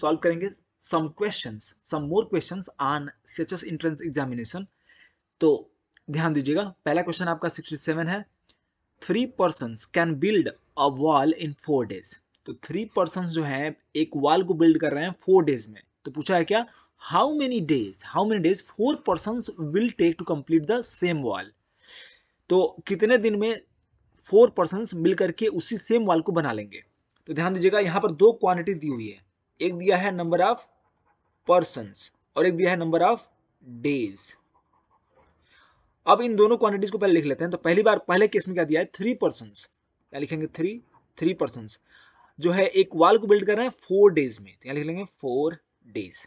solve करेंगे some question some more question on C entrance examination तो ध्यान दीजिएगा पहला क्वेश्चन आपका सिक्सटी सेवन है three person can build a wall in four days तो थ्री पर्सन जो है एक वॉल को बिल्ड कर रहे हैं फोर डेज में तो पूछा है क्या how many days how many days four person will take to complete the same wall तो कितने दिन में फोर पर्सन मिल करके उसी सेम वॉल को बना लेंगे तो ध्यान दीजिएगा यहाँ पर दो क्वांटिटी दी हुई है एक दिया है नंबर ऑफ पर्सन और एक दिया है नंबर ऑफ डेज अब इन दोनों क्वांटिटीज को पहले लिख लेते हैं तो पहली बार पहले केस में क्या दिया है थ्री पर्सन क्या लिखेंगे थ्री थ्री पर्सन जो है एक वाल को बिल्ड कर रहे हैं फोर डेज में तो लिख लेंगे फोर डेज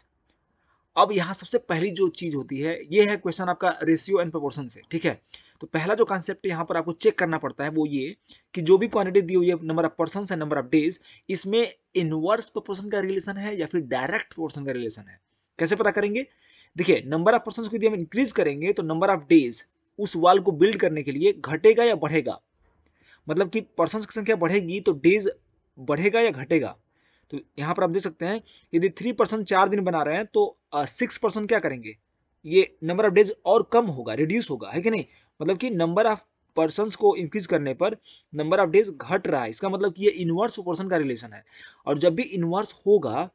अब यहां सबसे पहली जो चीज होती है ये है क्वेश्चन आपका रेशियो एंड प्रोपोर्शन से ठीक है तो पहला जो कॉन्सेप्ट यहाँ पर आपको चेक करना पड़ता है वो ये कि जो भी क्वांटिटी दी हुई है नंबर ऑफ पर्सन है नंबर ऑफ डेज इसमें इनवर्स प्रोपोर्शन का रिलेशन है या फिर डायरेक्ट प्रोपोर्शन का रिलेशन है कैसे पता करेंगे देखिए नंबर ऑफ पर्सन को यदि हम इंक्रीज करेंगे तो नंबर ऑफ डेज उस वाल को बिल्ड करने के लिए घटेगा या बढ़ेगा मतलब कि पर्सन की संख्या बढ़ेगी तो डेज बढ़ेगा या घटेगा तो यहाँ पर आप देख सकते हैं यदि थ्री परसेंट चार दिन बना रहे हैं तो सिक्स परसेंट क्या करेंगे ये नंबर ऑफ डेज और कम होगा रिड्यूस होगा है कि नहीं मतलब कि नंबर ऑफ पर्सन को इंक्रीज करने पर नंबर ऑफ डेज घट रहा है इसका मतलब कि ये इन्वर्स पोर्सन का रिलेशन है और जब भी इन्वर्स होगा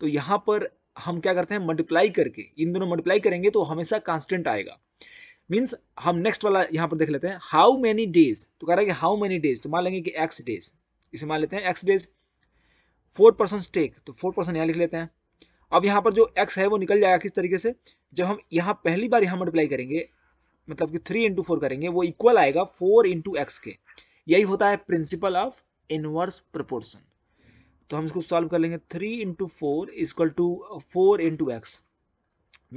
तो यहाँ पर हम क्या करते हैं मल्टीप्लाई करके इन दोनों मल्टीप्लाई करेंगे तो हमेशा कांस्टेंट आएगा मीन्स हम नेक्स्ट वाला यहाँ पर देख लेते हैं हाउ मेनी डेज तो कह रहा है कि हाउ मेनी डेज तो मान लेंगे कि एक्स डेज इसे मान लेते हैं x days four person take तो फोर पर्सन यहाँ लिख लेते हैं अब यहाँ पर जो एक्स है वो निकल जाएगा किस तरीके से जब हम यहाँ पहली बार यहाँ मल्टीप्लाई करेंगे मतलब कि थ्री इंटू फोर करेंगे वो इक्वल आएगा फोर इंटू एक्स के यही होता है प्रिंसिपल ऑफ इनवर्स प्रपोर्सन तो हम इसको सॉल्व कर लेंगे three into four equal to four into x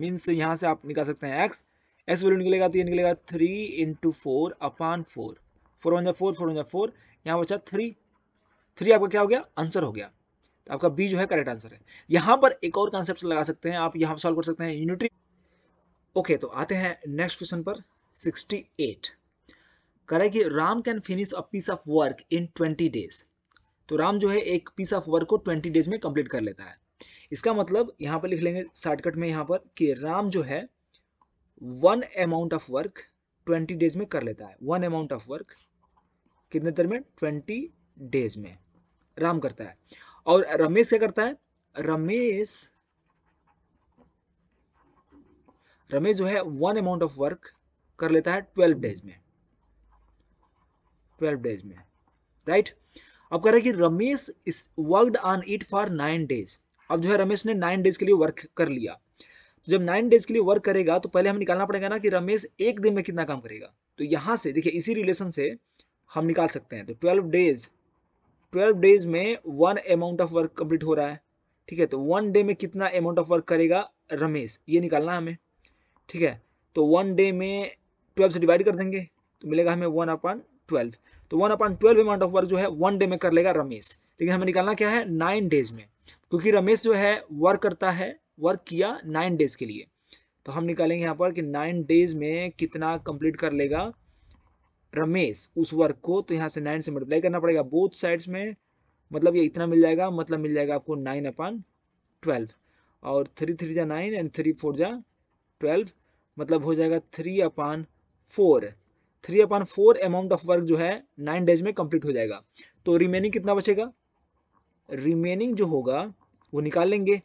means यहाँ से आप निकाल सकते हैं एक्स एक्स वैल्यू निकलेगा तो ये निकलेगा three into four upon four four one जा फोर फोर वन जा फोर यहाँ बचा थ्री थ्री आपका क्या हो गया आंसर हो गया तो आपका बी जो है करेक्ट आंसर है यहाँ पर एक और कॉन्सेप्ट लगा सकते हैं आप यहाँ सॉल्व कर सकते हैं यूनिट्री ओके तो आते हैं नेक्स्ट क्वेश्चन पर 68 करें कि Ram can finish a piece of work in 20 days तो राम जो है एक पीस ऑफ वर्क को 20 डेज में कंप्लीट कर लेता है इसका मतलब यहाँ पर लिख लेंगे शॉर्टकट में यहाँ पर कि राम जो है one amount of work 20 days में कर लेता है वन अमाउंट ऑफ वर्क कितने देर में 20 डेज में राम करता है और रमेश क्या करता है रमेश रमेश जो है वन अमाउंट ऑफ वर्क कर लेता है ट्वेल्व डेज में ट्वेल्व डेज में राइट अब कह रहे कि Ramesh worked on it for nine days अब जो है रमेश ने नाइन डेज के लिए वर्क कर लिया जब नाइन डेज के लिए वर्क करेगा तो पहले हमें निकालना पड़ेगा ना कि रमेश एक दिन में कितना काम करेगा तो यहाँ से देखिए इसी रिलेशन से हम निकाल सकते हैं तो ट्वेल्व डेज ट्वेल्व डेज में one amount of work complete हो रहा है ठीक है तो वन डे में कितना अमाउंट ऑफ वर्क करेगा रमेश ये निकालना हमें ठीक है तो वन डे में ट्वेल्व से डिवाइड कर देंगे तो मिलेगा हमें वन अपॉन ट्वेल्व तो one upon twelve amount of work जो है वन डे में कर लेगा रमेश लेकिन हमें निकालना क्या है नाइन डेज में क्योंकि रमेश जो है वर्क करता है वर्क किया नाइन डेज के लिए तो हम निकालेंगे यहाँ पर कि नाइन डेज में कितना कंप्लीट कर लेगा रमेश उस वर्क को तो यहाँ से नाइन से मल्टीप्लाई करना पड़ेगा बोथ साइड्स में मतलब ये इतना मिल जाएगा मतलब मिल जाएगा आपको नाइन अपॉन ट्वेल्व और थ्री थ्री जा नाइन एंड थ्री फोर जा ट्वेल्व मतलब हो जाएगा three upon four three upon four amount of work जो है नाइन डेज में कंप्लीट हो जाएगा तो रिमेनिंग कितना बचेगा रिमेनिंग जो होगा वो निकाल लेंगे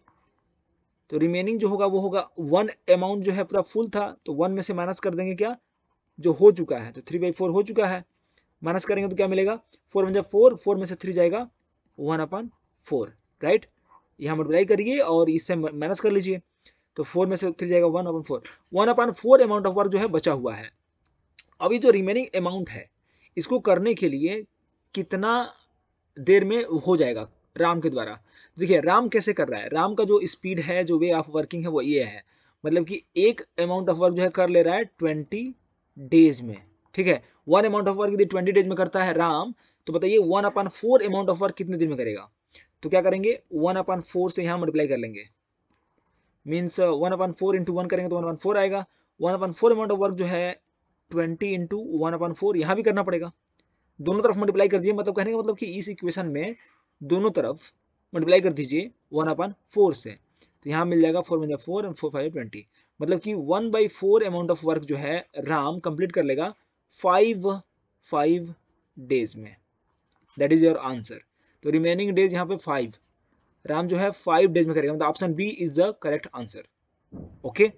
तो रिमेनिंग जो होगा वो होगा वन अमाउंट जो है पूरा फुल था तो वन में से माइनस कर देंगे क्या जो हो चुका है तो थ्री बाई फोर हो चुका है माइनस करेंगे तो क्या मिलेगा फोर में जब फोर फोर में से थ्री जाएगा वन अपन फोर राइट यहाँ मल्टीप्लाई करिए और इससे माइनस कर लीजिए तो फोर में से थ्री जाएगा one upon four one upon four amount of work जो है बचा हुआ है अभी जो रिमेनिंग अमाउंट है इसको करने के लिए कितना देर में हो जाएगा राम के द्वारा देखिए राम कैसे कर रहा है राम का जो स्पीड है जो वे ऑफ वर्किंग है वो ये है मतलब कि एक अमाउंट ऑफ वर्क जो है कर ले रहा है ट्वेंटी डेज में ठीक है वन अमाउंट ऑफ वर्क यदि ट्वेंटी डेज में करता है राम तो बताइए one upon four amount of work कितने दिन में करेगा तो क्या करेंगे वन अपन फोर से यहाँ मल्टीप्लाई कर लेंगे means one upon four into one करेंगे तो वन अपन फोर आएगा one upon four amount of work जो है twenty into one upon four यहाँ भी करना पड़ेगा दोनों तरफ मल्टीप्लाई कर दीजिए मतलब कहने का मतलब कि इस इक्वेशन में दोनों तरफ मल्टीप्लाई कर दीजिए वन अपन फोर से तो यहाँ मिल जाएगा फोर मिल four and four five twenty मतलब कि one by four amount of work जो है राम कंप्लीट कर लेगा फाइव फाइव डेज में दैट इज़ योर आंसर तो रिमेनिंग डेज यहाँ पे फाइव राम जो है फाइव डेज में करेगा मतलब option B is the correct answer okay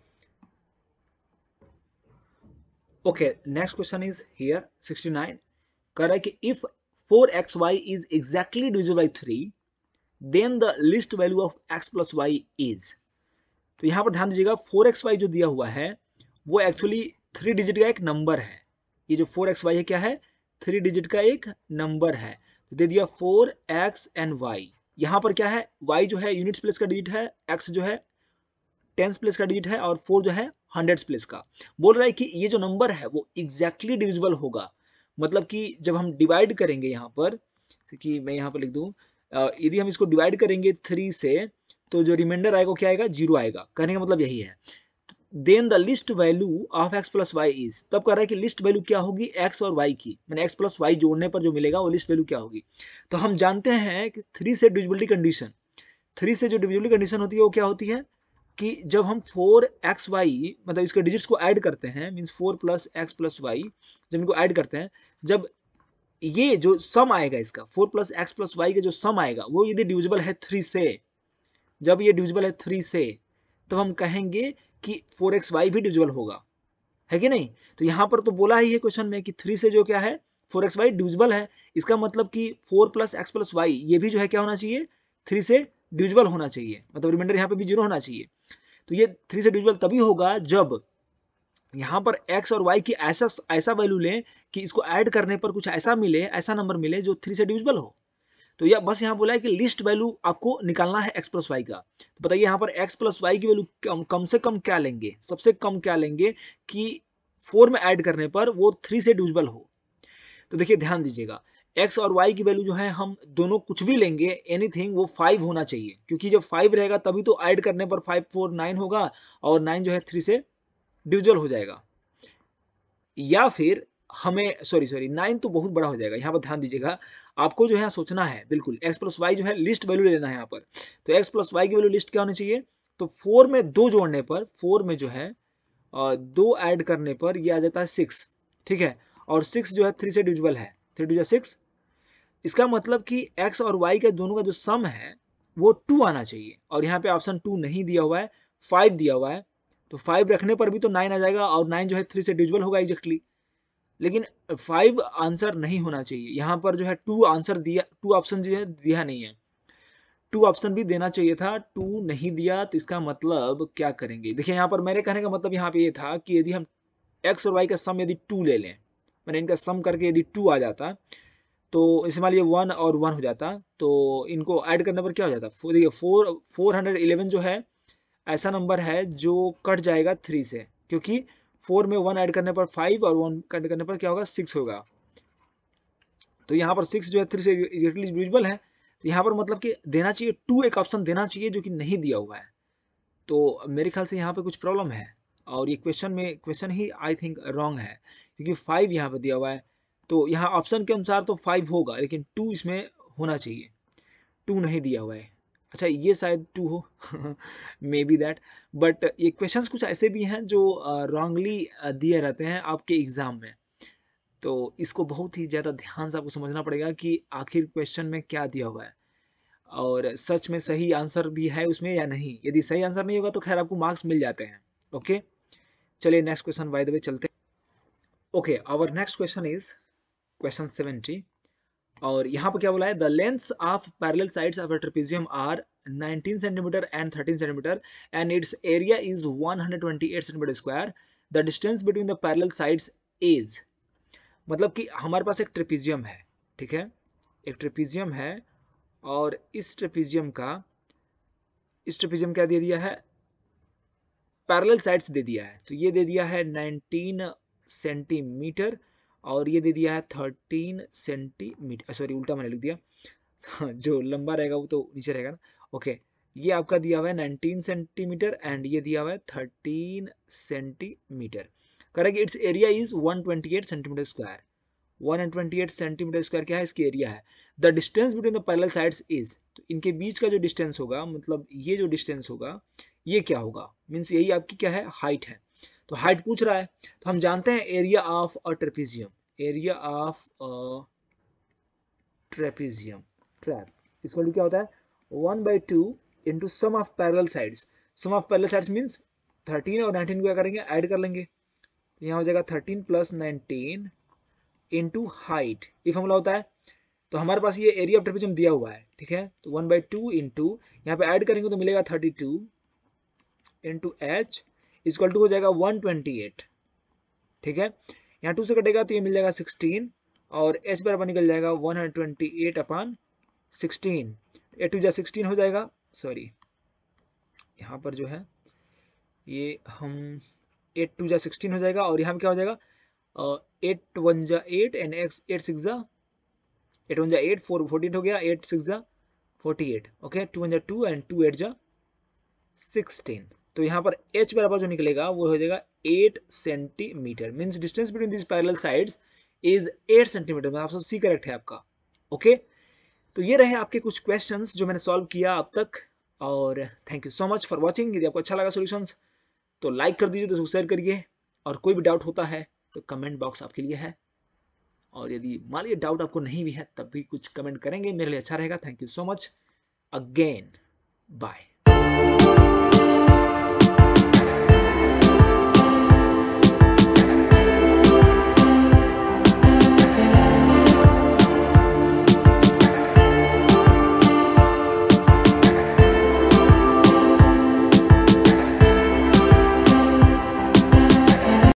okay next question is here 69 कर रहा है कि if four x y is exactly divisible by three then the least value of x plus y is तो यहां पर ध्यान दीजिएगा फोर एक्स वाई जो दिया हुआ है वो एक्चुअली थ्री डिजिट का एक नंबर है ये जो फोर एक्स वाई है क्या है थ्री डिजिट का एक नंबर है तो दे दिया फोर एक्स एंड वाई यहां पर क्या है वाई जो है यूनिट्स प्लेस का डिजिट है एक्स जो है टेंस प्लेस का डिजिट है और फोर जो है हंड्रेड प्लेस का बोल रहा है कि ये जो नंबर है वो एग्जैक्टली exactly डिविजिबल होगा मतलब कि जब हम डिवाइड करेंगे यहाँ पर कि मैं यहाँ पर लिख दूँ यदि हम इसको डिवाइड करेंगे थ्री से तो जो रिमाइंडर आएगा क्या आएगा जीरो आएगा कहने का मतलब यही है then the least value of x plus y is तब कह रहा है कि लिस्ट वैल्यू क्या होगी एक्स और वाई की मैंने एक्स प्लस वाई जोड़ने पर जो मिलेगा वो लिस्ट वैल्यू क्या होगी तो हम जानते हैं कि थ्री से डिविजिबिलिटी कंडीशन थ्री से जो डिविजिबिलिटी कंडीशन होती है वो क्या होती है कि जब हम फोर एक्स वाई मतलब इसके डिजिट्स को ऐड करते हैं means four plus x plus y जब इनको ऐड करते हैं जब ये जो सम आएगा इसका four plus x plus y का जो सम आएगा वो यदि डिविजिबल है थ्री से जब ये डिविजिबल है थ्री से तब तो हम कहेंगे कि फोर एक्स वाई भी डिविजिबल होगा है कि नहीं तो यहाँ पर तो बोला ही है क्वेश्चन में कि थ्री से जो क्या है फोर एक्स वाई डिविजिबल है इसका मतलब कि four plus x plus y ये भी जो है क्या होना चाहिए थ्री से डिविजिबल होना चाहिए मतलब रिमाइंडर यहाँ पर भी जीरो होना चाहिए तो ये थ्री से डिविजिबल तभी होगा जब यहाँ पर एक्स और वाई की ऐसा ऐसा वैल्यू लें कि इसको ऐड करने पर कुछ ऐसा मिले ऐसा नंबर मिले जो थ्री से डिविजिबल हो तो यह बस यहाँ बोला है कि लिस्ट वैल्यू आपको निकालना है एक्स प्लस वाई का तो बताइए यहाँ पर एक्स प्लस वाई की वैल्यू कम, कम से कम क्या लेंगे सबसे कम क्या लेंगे कि फोर में ऐड करने पर वो थ्री से डिविजिबल हो तो देखिए ध्यान दीजिएगा एक्स और वाई की वैल्यू जो है हम दोनों कुछ भी लेंगे एनीथिंग वो फाइव होना चाहिए क्योंकि जब फाइव रहेगा तभी तो ऐड करने पर फाइव फोर नाइन होगा और नाइन जो है थ्री से डिविजल हो जाएगा या फिर हमें सॉरी सॉरी नाइन तो बहुत बड़ा हो जाएगा यहाँ पर ध्यान दीजिएगा आपको जो है सोचना है बिल्कुल एक्स प्लस वाई जो है लिस्ट वैल्यू लेना है यहाँ पर तो एक्स प्लस वाई की वैल्यू लिस्ट क्या होनी चाहिए तो फोर में दो जोड़ने पर फोर में जो है दो ऐड करने पर ये आ जाता है सिक्स ठीक है और सिक्स जो है थ्री से डिविजिबल है थ्री टू सिक्स इसका मतलब कि एक्स और वाई के दोनों का जो सम है वो टू आना चाहिए और यहाँ पे ऑप्शन टू नहीं दिया हुआ है फाइव दिया हुआ है तो फाइव रखने पर भी तो नाइन आ जाएगा और नाइन जो है थ्री से डिविजिबल होगा एग्जैक्टली लेकिन फाइव आंसर नहीं होना चाहिए यहाँ पर जो है टू आंसर दिया टू ऑप्शन जो है दिया नहीं है टू ऑप्शन भी देना चाहिए था टू नहीं दिया तो इसका मतलब क्या करेंगे देखिए यहाँ पर मेरे कहने का मतलब यहाँ पे ये यह था कि यदि हम एक्स और वाई का सम यदि टू ले लें मैंने इनका सम करके यदि टू आ जाता तो इसे मान लीजिए वन और वन हो जाता तो इनको ऐड करने पर क्या हो जाता देखिए फोर फोर हंड्रेड इलेवन जो है ऐसा नंबर है जो कट जाएगा थ्री से क्योंकि फोर में वन ऐड करने पर फाइव और वन ऐड करने पर क्या होगा सिक्स होगा तो यहाँ पर सिक्स जो है थ्री से यूजबल है तो यहाँ पर मतलब कि देना चाहिए टू एक ऑप्शन देना चाहिए जो कि नहीं दिया हुआ है तो मेरे ख्याल से यहाँ पर कुछ प्रॉब्लम है और ये क्वेश्चन में क्वेश्चन ही आई थिंक रॉन्ग है क्योंकि फाइव यहाँ पर दिया हुआ है तो यहाँ ऑप्शन के अनुसार तो फाइव होगा लेकिन टू इसमें होना चाहिए टू नहीं दिया हुआ है अच्छा ये शायद टू हो मे बी दैट बट ये क्वेश्चंस कुछ ऐसे भी हैं जो रॉन्गली दिए रहते हैं आपके एग्ज़ाम में तो इसको बहुत ही ज़्यादा ध्यान से आपको समझना पड़ेगा कि आखिर क्वेश्चन में क्या दिया हुआ है और सच में सही आंसर भी है उसमें या नहीं यदि सही आंसर नहीं होगा तो खैर आपको मार्क्स मिल जाते हैं ओके चलिए next question by the way चलते okay our next question is question seventy और यहाँ पर क्या बोला है the length of parallel sides of trapezium are 19 centimetre and 13 centimetre and its area is 128 centimetre square the distance between the parallel sides is मतलब कि हमारे पास एक ट्रिपीजियम है ठीक है एक ट्रिपीजियम है और इस ट्रिपीजियम का इस ट्रिपीजियम क्या दे दिया है पैरल साइड्स दे दिया है तो ये दे दिया है 19 सेंटीमीटर और ये दे दिया है थर्टीन सेंटीमीटर सॉरी उल्टा मैंने लिख दिया हाँ, जो लंबा रहेगा वो तो नीचे रहेगा ना ओके ये आपका दिया हुआ है नाइनटीन सेंटीमीटर एंड ये दिया हुआ है thirteen centimetre correct its area is one twenty eight centimetre square one and twenty eight centimetre square क्या है इसकी एरिया है the distance between the parallel sides is तो इनके बीच का जो डिस्टेंस होगा मतलब ये जो डिस्टेंस होगा ये क्या होगा मीन्स यही आपकी क्या है हाइट है तो हाइट पूछ रहा है तो हम जानते हैं area of a trapezium area of a trapezium trap इसको क्या होता है one by two into sum of parallel sides sum of parallel sides means thirteen और नाइनटीन को क्या करेंगे ऐड कर लेंगे यहाँ हो जाएगा thirteen plus nineteen into height ये फॉर्मूला होता है तो हमारे पास ये एरिया ऑफ ट्रेपिजियम दिया हुआ है ठीक है तो वन बाई टू इंटू यहाँ पे ऐड करेंगे तो मिलेगा thirty two into h equal to हो जाएगा वन ट्वेंटी एट ठीक है यहाँ टू से कटेगा तो ये मिल जाएगा सिक्सटीन और एच बराबर निकल जाएगा one hundred twenty eight upon sixteen a two जा सिक्सटीन हो जाएगा सॉरी यहाँ पर जो है ये हम एट टू जा सिक्सटीन हो जाएगा और यहाँ क्या हो जाएगा एट वन जा eight and x eight six जा एट वन जा एट फोर फोर्टी एट हो गया एट सिक्स जा forty eight okay two one जा टू एंड टू एट जा सिक्सटीन तो यहाँ पर एच बराबर जो निकलेगा वो हो जाएगा eight centimetre means distance between this parallel sides is eight centimetre आप सी करेक्ट है आपका ओके तो ये रहे आपके कुछ क्वेश्चंस जो मैंने सॉल्व किया अब तक और thank you so much for watching यदि आपको अच्छा लगा सोल्यूशंस तो लाइक कर दीजिए दोस्तों शेयर करिए और कोई भी डाउट होता है तो कमेंट बॉक्स आपके लिए है और यदि मान लीजिए डाउट आपको नहीं भी है तब भी कुछ कमेंट करेंगे मेरे लिए अच्छा रहेगा thank you so much again bye